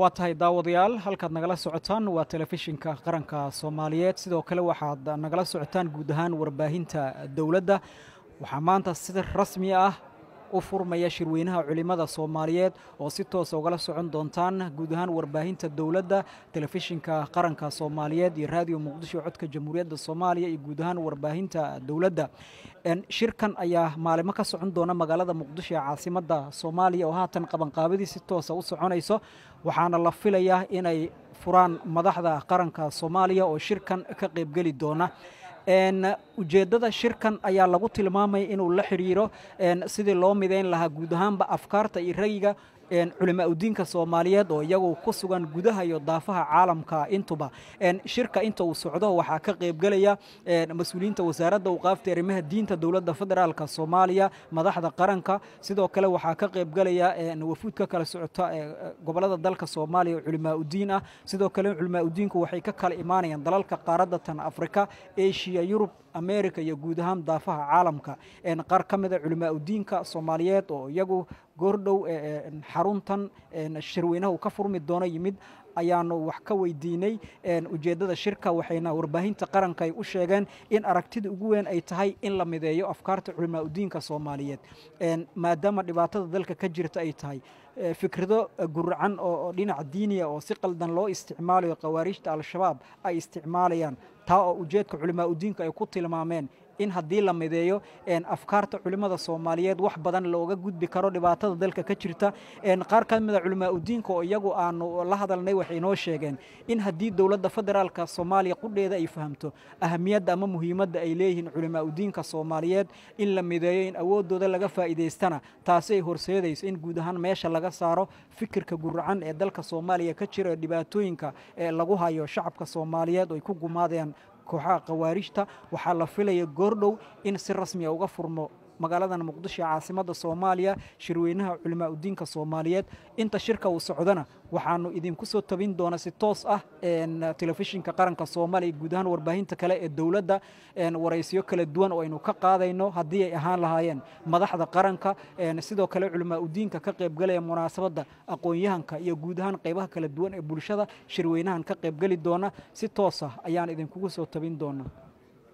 waa tahay daawadayaal halkaad nagala socotaan waa telefishinka qaranka soomaaliyeed sidoo kale waxaad nagala socotaan guud ahaan warbaahinta dowladda waxaa maanta si rasmi ah u furmaya shirweynaha culimmada soomaaliyeed oo si toosa ugala socon doontaan guud ahaan warbaahinta dowladda telefishinka qaranka soomaaliyeed iyo raadiyo muqdisho codka jamhuuriyadda soomaaliya iyo guud ahaan warbaahinta dowladda shirkan ayaa maalimo ka socon doona magaalada muqdisho ee caasimada soomaaliya oo haatan qabanqaabadii si toosa u soconayso waxaana la filayaa inay furaan madaxda qaranka soomaaliya oo shirkan ka qaybgeli doona ujeedada shirkan ayaa lagu tilmaamaya inuu la xiriiro sidii loo midayn lahaa guud ahaanba afkaarta iyo ragiga culimaaudiinka soomaaliyeed oo iyagu ku sugan gudaha iyo daafaha caalamka intuba shirka inta uu socdo waxaa ka qaybgelaya mas-uuliyiinta wasaaradda awqaafta arrimaha diinta dowladda federaalk soomaaliya madaxda qaranka sidoo kale waxaa ka qaybgelaya wafuud ka kala socota gobolada dalka soomaaliya oo culimaauddiin ah sidoo kale culimaauddiinku waxay ka kala imaanayaan dalalka qaaradda tan afrika eshiya yurub america iyo guud ahaan daafaha caalamka qaar ka mid a ah culimaauddiinka soomaaliyeed oo iyagu goordhow eh, eh, xaruntan eh, shirweynaha uu ka furmi doono yimid ayaanu wax ka weydiinay ujeeddada shirka waxayna warbaahinta qaranka ay u sheegeen in aragtida ugu weyn ay tahay in la mideeyo afkaarta culimaa udiinka soomaaliyeed maadaama dhibaatada dalka ka jirta ay tahay fikrado guracan oo dhinaca diiniya oo si qaldan loo isticmaalayo khawaarijta al-shabaab ay isticmaalayaan taa oo ujeedka culimaa udiinka ay ku tilmaameen in haddii la mideeyo afkaarta culimada soomaaliyeed wax badan looga gudbi karo dhibaatada dalka ka jirta qaar ka mida ah culimaauddiinka oo iyagu aanu la hadalnay waxay noo sheegeen in haddii dowladda federaalka soomaaliya qudheeda ay fahamto ahamiyadda ama muhiimadda ay leeyihiin culimaauddiinka soomaaliyeed in la mideeyo in awoodooda laga faa'iidaystana taasi ay horseedayso in guud ahaan meesha laga saaro fikirka guracan ee dalka soomaaliya ka jira dhibaatooyinka ee lagu hayo shacabka soomaaliyeed oy ku gumaadeen kooxaha khawaarijta waxaa la filaya goordhow in si rasmiya ah uga furmo magaaladan muqdisho ee caasimadda soomaaliya shirweynaha culimaa udiinka soomaaliyeed inta shirka uu socdana waxaanu idinku soo tabin doona si toos ah telefishinka qaranka soomaaliya guud ahaan warbaahinta kale ee dowladda waraysyo kala duwan oo aynu ka qaadayno haddii ay ahaan lahaayeen madaxda qaranka sidoo kale culimaa udiinka ka qaybgalaya munaasabadda aqoon iyo guud ahaan qaybaha kala duwan ee bulshada shirweynahan ka qaybgeli doona si toos ah ayaan idinkugu soo tabin doona